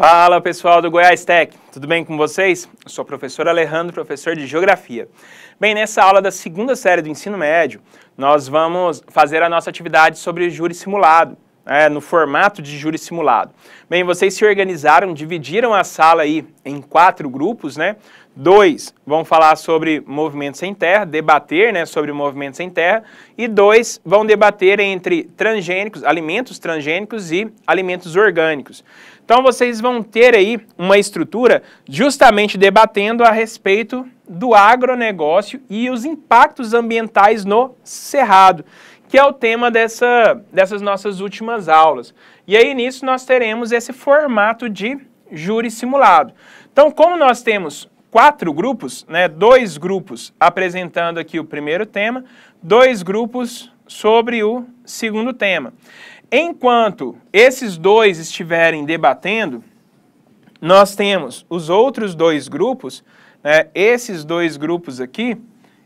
Fala pessoal do Goiás Tech, tudo bem com vocês? Eu sou o professor Alejandro, professor de Geografia. Bem, nessa aula da segunda série do ensino médio, nós vamos fazer a nossa atividade sobre júri simulado, né, no formato de júri simulado. Bem, vocês se organizaram, dividiram a sala aí em quatro grupos, né? Dois, vão falar sobre movimentos em terra, debater né, sobre movimentos em terra. E dois, vão debater entre transgênicos, alimentos transgênicos e alimentos orgânicos. Então vocês vão ter aí uma estrutura justamente debatendo a respeito do agronegócio e os impactos ambientais no cerrado, que é o tema dessa, dessas nossas últimas aulas. E aí nisso nós teremos esse formato de júri simulado. Então, como nós temos quatro grupos, né, dois grupos apresentando aqui o primeiro tema, dois grupos sobre o segundo tema. Enquanto esses dois estiverem debatendo, nós temos os outros dois grupos, né, esses dois grupos aqui,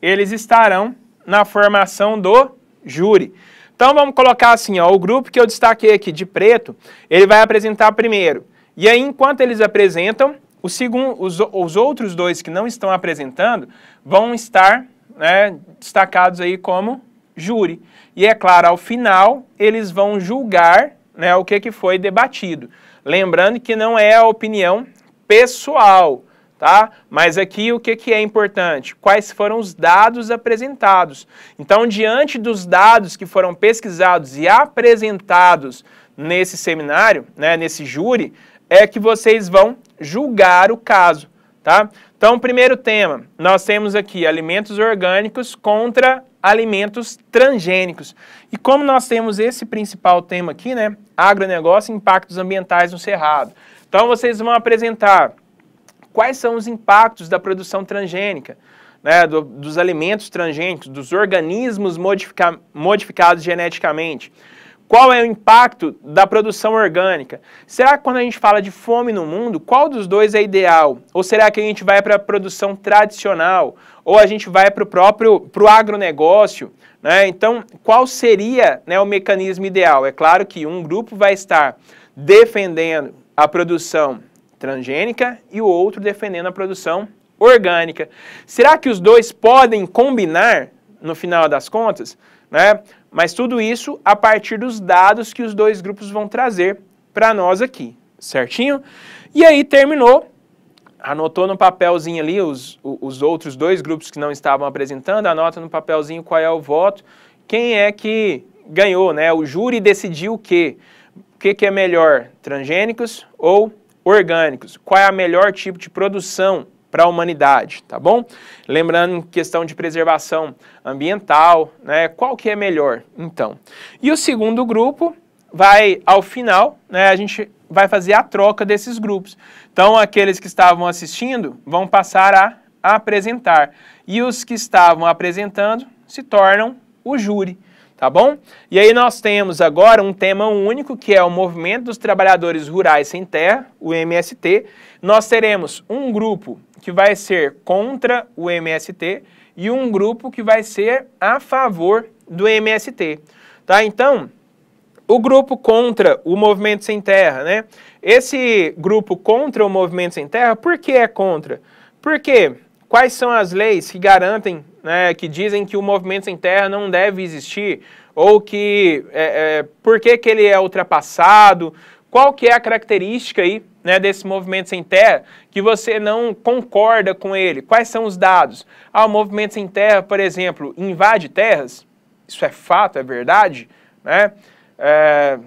eles estarão na formação do júri. Então vamos colocar assim, ó, o grupo que eu destaquei aqui de preto, ele vai apresentar primeiro. E aí, enquanto eles apresentam, o segundo, os, os outros dois que não estão apresentando vão estar né, destacados aí como júri. E é claro, ao final, eles vão julgar né, o que, que foi debatido. Lembrando que não é a opinião pessoal, tá? Mas aqui o que, que é importante? Quais foram os dados apresentados. Então, diante dos dados que foram pesquisados e apresentados nesse seminário, né, nesse júri, é que vocês vão julgar o caso, tá? Então, primeiro tema, nós temos aqui alimentos orgânicos contra alimentos transgênicos. E como nós temos esse principal tema aqui, né, agronegócio e impactos ambientais no cerrado. Então, vocês vão apresentar quais são os impactos da produção transgênica, né, do, dos alimentos transgênicos, dos organismos modifica, modificados geneticamente. Qual é o impacto da produção orgânica? Será que quando a gente fala de fome no mundo, qual dos dois é ideal? Ou será que a gente vai para a produção tradicional? Ou a gente vai para o próprio para o agronegócio? Né? Então, qual seria né, o mecanismo ideal? É claro que um grupo vai estar defendendo a produção transgênica e o outro defendendo a produção orgânica. Será que os dois podem combinar no final das contas? Né? Mas tudo isso a partir dos dados que os dois grupos vão trazer para nós aqui, certinho? E aí terminou, anotou no papelzinho ali os, os outros dois grupos que não estavam apresentando, anota no papelzinho qual é o voto, quem é que ganhou, né? O júri decidiu o quê? O que, que é melhor, transgênicos ou orgânicos? Qual é o melhor tipo de produção para a humanidade, tá bom? Lembrando questão de preservação ambiental, né? Qual que é melhor, então? E o segundo grupo vai ao final, né? A gente vai fazer a troca desses grupos. Então, aqueles que estavam assistindo vão passar a apresentar e os que estavam apresentando se tornam o júri tá bom? E aí nós temos agora um tema único que é o Movimento dos Trabalhadores Rurais Sem Terra, o MST. Nós teremos um grupo que vai ser contra o MST e um grupo que vai ser a favor do MST. Tá? Então, o grupo contra o Movimento Sem Terra, né? Esse grupo contra o Movimento Sem Terra, por que é contra? Porque quais são as leis que garantem, né, que dizem que o Movimento Sem Terra não deve existir? Ou que, é, é, por que, que ele é ultrapassado? Qual que é a característica aí né, desse movimento sem terra que você não concorda com ele. Quais são os dados? Ah, o movimento sem terra, por exemplo, invade terras? Isso é fato, é verdade? Né? É,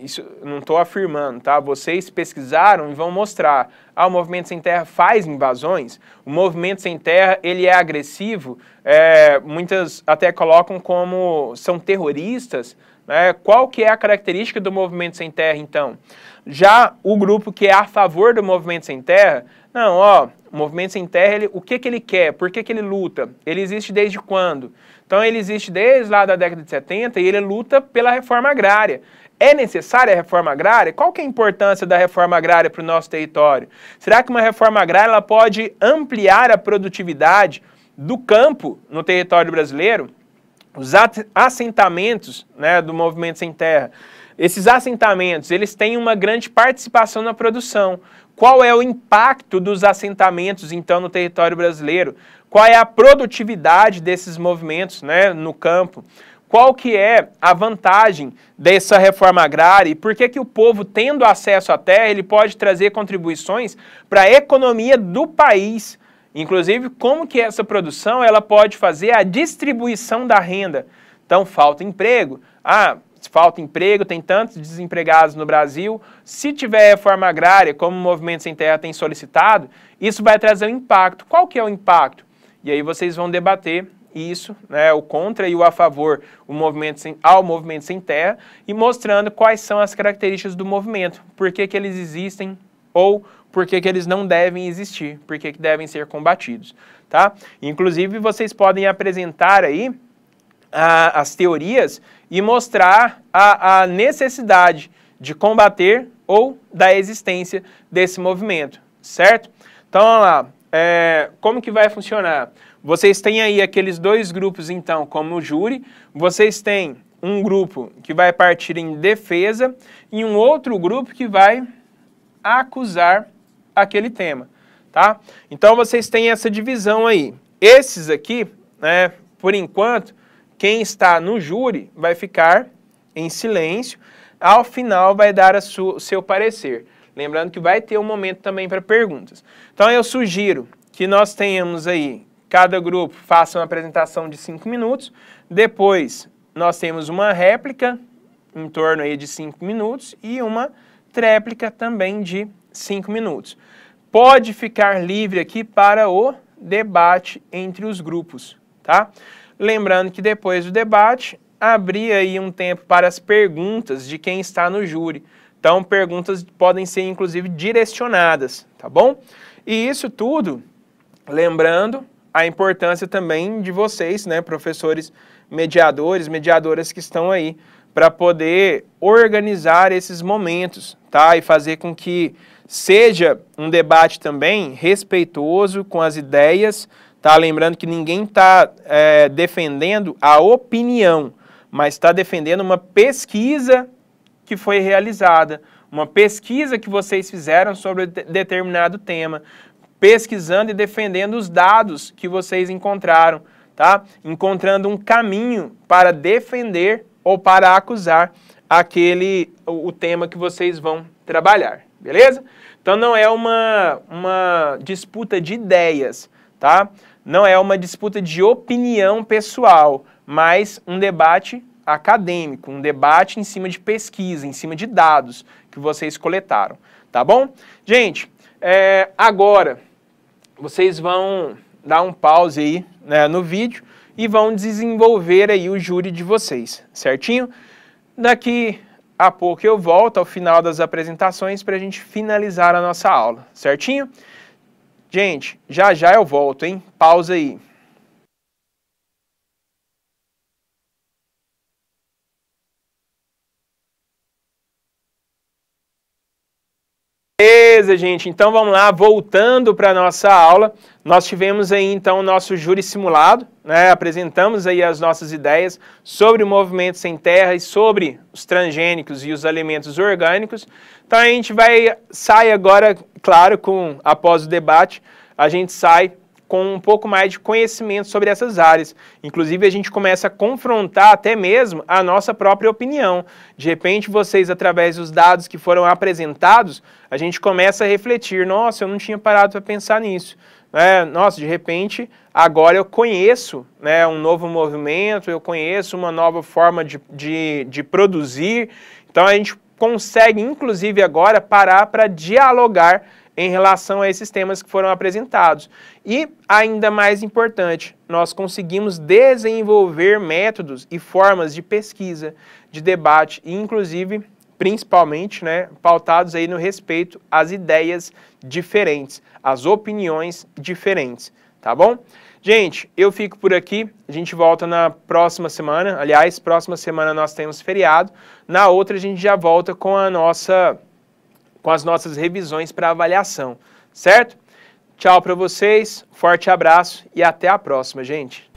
isso não estou afirmando, tá? Vocês pesquisaram e vão mostrar. Ah, o movimento sem terra faz invasões. O movimento sem terra ele é agressivo. É, muitas até colocam como são terroristas, né? qual que é a característica do movimento sem terra, então? Já o grupo que é a favor do movimento sem terra, não, ó, o movimento sem terra, ele, o que, que ele quer? Por que, que ele luta? Ele existe desde quando? Então ele existe desde lá da década de 70 e ele luta pela reforma agrária. É necessária a reforma agrária? Qual que é a importância da reforma agrária para o nosso território? Será que uma reforma agrária ela pode ampliar a produtividade do campo no território brasileiro? os assentamentos né, do movimento sem terra, esses assentamentos, eles têm uma grande participação na produção. Qual é o impacto dos assentamentos, então, no território brasileiro? Qual é a produtividade desses movimentos né, no campo? Qual que é a vantagem dessa reforma agrária e por que, que o povo, tendo acesso à terra, ele pode trazer contribuições para a economia do país? Inclusive, como que essa produção ela pode fazer a distribuição da renda. Então, falta emprego. Ah, falta emprego, tem tantos desempregados no Brasil. Se tiver reforma agrária, como o Movimento Sem Terra tem solicitado, isso vai trazer um impacto. Qual que é o impacto? E aí vocês vão debater isso, né, o contra e o a favor o movimento sem, ao movimento sem terra e mostrando quais são as características do movimento, por que, que eles existem, ou por que, que eles não devem existir, por que, que devem ser combatidos. Tá? Inclusive, vocês podem apresentar aí a, as teorias e mostrar a, a necessidade de combater ou da existência desse movimento, certo? Então, lá. É, como que vai funcionar? Vocês têm aí aqueles dois grupos, então, como júri. Vocês têm um grupo que vai partir em defesa e um outro grupo que vai acusar aquele tema, tá? Então vocês têm essa divisão aí. Esses aqui, né, por enquanto, quem está no júri vai ficar em silêncio, ao final vai dar o seu parecer. Lembrando que vai ter um momento também para perguntas. Então eu sugiro que nós tenhamos aí, cada grupo faça uma apresentação de cinco minutos, depois nós temos uma réplica em torno aí de cinco minutos e uma tréplica também de 5 minutos. Pode ficar livre aqui para o debate entre os grupos, tá? Lembrando que depois do debate, abrir aí um tempo para as perguntas de quem está no júri. Então, perguntas podem ser inclusive direcionadas, tá bom? E isso tudo, lembrando a importância também de vocês, né, professores mediadores, mediadoras que estão aí para poder organizar esses momentos, tá? E fazer com que seja um debate também respeitoso com as ideias, tá? Lembrando que ninguém está é, defendendo a opinião, mas está defendendo uma pesquisa que foi realizada, uma pesquisa que vocês fizeram sobre determinado tema, pesquisando e defendendo os dados que vocês encontraram, tá? Encontrando um caminho para defender ou para acusar aquele o tema que vocês vão trabalhar, beleza? Então não é uma, uma disputa de ideias, tá? Não é uma disputa de opinião pessoal, mas um debate acadêmico, um debate em cima de pesquisa, em cima de dados que vocês coletaram, tá bom? Gente, é, agora vocês vão dar um pause aí né, no vídeo e vão desenvolver aí o júri de vocês, certinho? Daqui a pouco eu volto ao final das apresentações para a gente finalizar a nossa aula, certinho? Gente, já já eu volto, hein? Pausa aí. Beleza, gente? Então vamos lá, voltando para a nossa aula, nós tivemos aí então o nosso júri simulado, né? apresentamos aí as nossas ideias sobre o movimento sem terra e sobre os transgênicos e os alimentos orgânicos. Então a gente vai, sai agora, claro, com após o debate, a gente sai com um pouco mais de conhecimento sobre essas áreas. Inclusive, a gente começa a confrontar até mesmo a nossa própria opinião. De repente, vocês, através dos dados que foram apresentados, a gente começa a refletir: nossa, eu não tinha parado para pensar nisso. É, nossa, de repente, agora eu conheço né, um novo movimento, eu conheço uma nova forma de, de, de produzir. Então, a gente consegue, inclusive agora, parar para dialogar em relação a esses temas que foram apresentados. E, ainda mais importante, nós conseguimos desenvolver métodos e formas de pesquisa, de debate e, inclusive, principalmente, né, pautados aí no respeito às ideias diferentes, às opiniões diferentes, tá bom? Gente, eu fico por aqui, a gente volta na próxima semana, aliás, próxima semana nós temos feriado, na outra a gente já volta com a nossa com as nossas revisões para avaliação, certo? Tchau para vocês, forte abraço e até a próxima, gente.